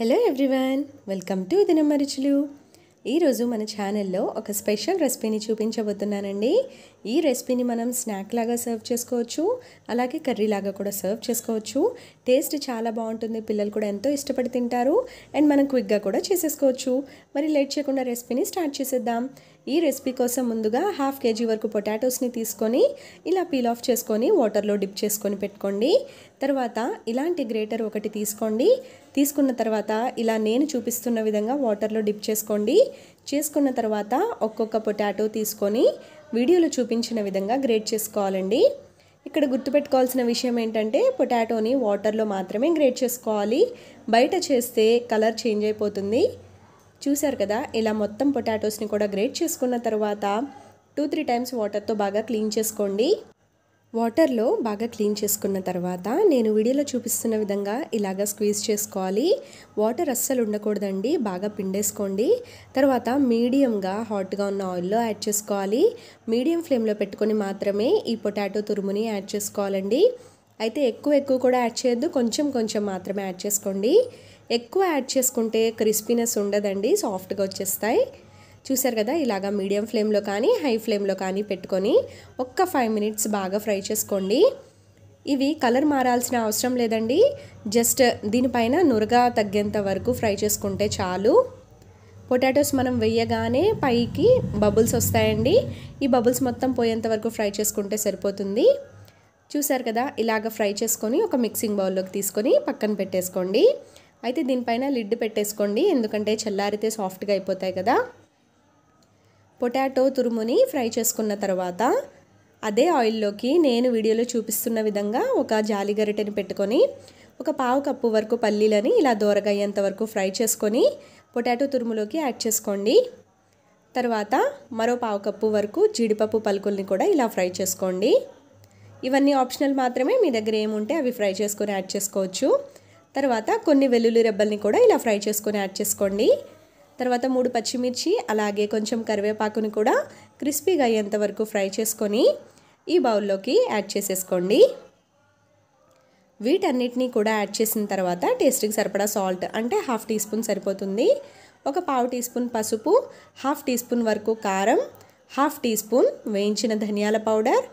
Hello everyone, welcome to the Namarichalu. ఈరోజు మన ఛానల్లో ఒక స్పెషల్ రెసిపీని చూపించబోతున్నానండి ఈ రెసిపీని మనం స్నాక్ లాగా సర్వ్ చేసుకోవచ్చు అలాగే కర్రీ లాగా కూడా సర్వ్ చేసుకోవచ్చు టేస్ట్ చాలా బాగుంటుంది పిల్లలు కూడా ఎంతో ఇష్టపడి తింటారు అండ్ మనం క్విక్గా కూడా చేసేసుకోవచ్చు మరి లేట్ చేయకుండా రెసిపీని స్టార్ట్ చేసేద్దాం ఈ రెసిపీ కోసం ముందుగా హాఫ్ కేజీ వరకు పొటాటోస్ని తీసుకొని ఇలా పీల్ ఆఫ్ చేసుకొని వాటర్లో డిప్ చేసుకొని పెట్టుకోండి తర్వాత ఇలాంటి గ్రేటర్ ఒకటి తీసుకోండి తీసుకున్న తర్వాత ఇలా నేను చూపిస్తున్న విధంగా వాటర్లో డిప్ చేసుకోండి చేసుకున్న తర్వాత ఒక్కొక్క పొటాటో తీసుకొని వీడియోలో చూపించిన విధంగా గ్రేట్ చేసుకోవాలండి ఇక్కడ గుర్తుపెట్టుకోవాల్సిన విషయం ఏంటంటే పొటాటోని వాటర్లో మాత్రమే గ్రేట్ చేసుకోవాలి బయట చేస్తే కలర్ చేంజ్ అయిపోతుంది చూశారు కదా ఇలా మొత్తం పొటాటోస్ని కూడా గ్రేట్ చేసుకున్న తర్వాత టూ త్రీ టైమ్స్ వాటర్తో బాగా క్లీన్ చేసుకోండి వాటర్లో బాగా క్లీన్ చేసుకున్న తర్వాత నేను వీడియోలో చూపిస్తున్న విధంగా ఇలాగా స్క్వీజ్ చేసుకోవాలి వాటర్ అస్సలు ఉండకూడదండి బాగా పిండేసుకోండి తర్వాత మీడియంగా హాట్గా ఉన్న ఆయిల్లో యాడ్ చేసుకోవాలి మీడియం ఫ్లేమ్లో పెట్టుకొని మాత్రమే ఈ పొటాటో తురుముని యాడ్ చేసుకోవాలండి అయితే ఎక్కువ ఎక్కువ కూడా యాడ్ చేయొద్దు కొంచెం కొంచెం మాత్రమే యాడ్ చేసుకోండి ఎక్కువ యాడ్ చేసుకుంటే క్రిస్పీనెస్ ఉండదండి సాఫ్ట్గా వచ్చేస్తాయి చూసారు కదా ఇలాగా మీడియం ఫ్లేమ్లో కానీ హై ఫ్లేమ్లో కానీ పెట్టుకొని ఒక్క ఫైవ్ మినిట్స్ బాగా ఫ్రై చేసుకోండి ఇవి కలర్ మారాల్సిన అవసరం లేదండి జస్ట్ దీనిపైన నురగ తగ్గేంత వరకు ఫ్రై చేసుకుంటే చాలు పొటాటోస్ మనం వేయగానే పైకి బబుల్స్ వస్తాయండి ఈ బబుల్స్ మొత్తం పోయేంత వరకు ఫ్రై చేసుకుంటే సరిపోతుంది చూసారు కదా ఇలాగ ఫ్రై చేసుకొని ఒక మిక్సింగ్ బౌల్లోకి తీసుకొని పక్కన పెట్టేసుకోండి అయితే దీనిపైన లిడ్ పెట్టేసుకోండి ఎందుకంటే చల్లారితే సాఫ్ట్గా అయిపోతాయి కదా పొటాటో తురుముని ఫ్రై చేసుకున్న తర్వాత అదే ఆయిల్లోకి నేను వీడియోలో చూపిస్తున్న విధంగా ఒక జాలి గరిటెని పెట్టుకొని ఒక పావు కప్పు వరకు పల్లీలని ఇలా దోరగయ్యేంత వరకు ఫ్రై చేసుకొని పొటాటో తురుములోకి యాడ్ చేసుకోండి తర్వాత మరో పావు కప్పు వరకు జీడిపప్పు పలుకుల్ని కూడా ఇలా ఫ్రై చేసుకోండి ఇవన్నీ ఆప్షనల్ మాత్రమే మీ దగ్గర ఏముంటే అవి ఫ్రై చేసుకొని యాడ్ చేసుకోవచ్చు తర్వాత కొన్ని వెల్లుల్లి రెబ్బల్ని కూడా ఇలా ఫ్రై చేసుకొని యాడ్ చేసుకోండి తర్వాత మూడు పచ్చిమిర్చి అలాగే కొంచెం కరివేపాకుని కూడా క్రిస్పీగా అయ్యేంత వరకు ఫ్రై చేసుకొని ఈ బౌల్లోకి యాడ్ చేసేసుకోండి వీటన్నిటినీ కూడా యాడ్ చేసిన తర్వాత టేస్ట్కి సరిపడా సాల్ట్ అంటే హాఫ్ టీ స్పూన్ సరిపోతుంది ఒక పావు టీ స్పూన్ పసుపు హాఫ్ టీ స్పూన్ వరకు కారం హాఫ్ టీ స్పూన్ వేయించిన ధనియాల పౌడర్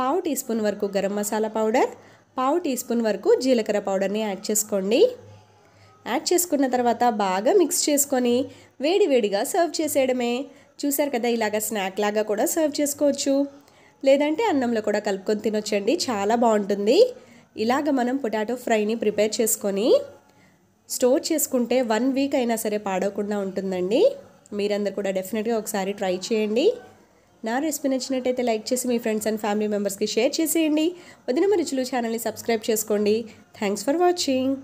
పావు టీ స్పూన్ వరకు గరం మసాలా పౌడర్ పావు టీ స్పూన్ వరకు జీలకర్ర పౌడర్ని యాడ్ చేసుకోండి యాడ్ చేసుకున్న తర్వాత బాగా మిక్స్ చేసుకొని వేడివేడిగా సర్వ్ చేసేయడమే చూసారు కదా ఇలాగ స్నాక్ లాగా కూడా సర్వ్ చేసుకోవచ్చు లేదంటే అన్నంలో కూడా కలుపుకొని తినొచ్చండి చాలా బాగుంటుంది ఇలాగ మనం పొటాటో ఫ్రైని ప్రిపేర్ చేసుకొని స్టోర్ చేసుకుంటే వన్ వీక్ అయినా సరే పాడవకుండా ఉంటుందండి మీరందరూ కూడా డెఫినెట్గా ఒకసారి ట్రై చేయండి నా రెసిపీ నచ్చినట్టయితే లైక్ చేసి మీ ఫ్రెండ్స్ అండ్ ఫ్యామిలీ మెంబర్స్కి షేర్ చేసేయండి వదిన మరుచులు ఛానల్ని సబ్స్క్రైబ్ చేసుకోండి థ్యాంక్స్ ఫర్ వాచింగ్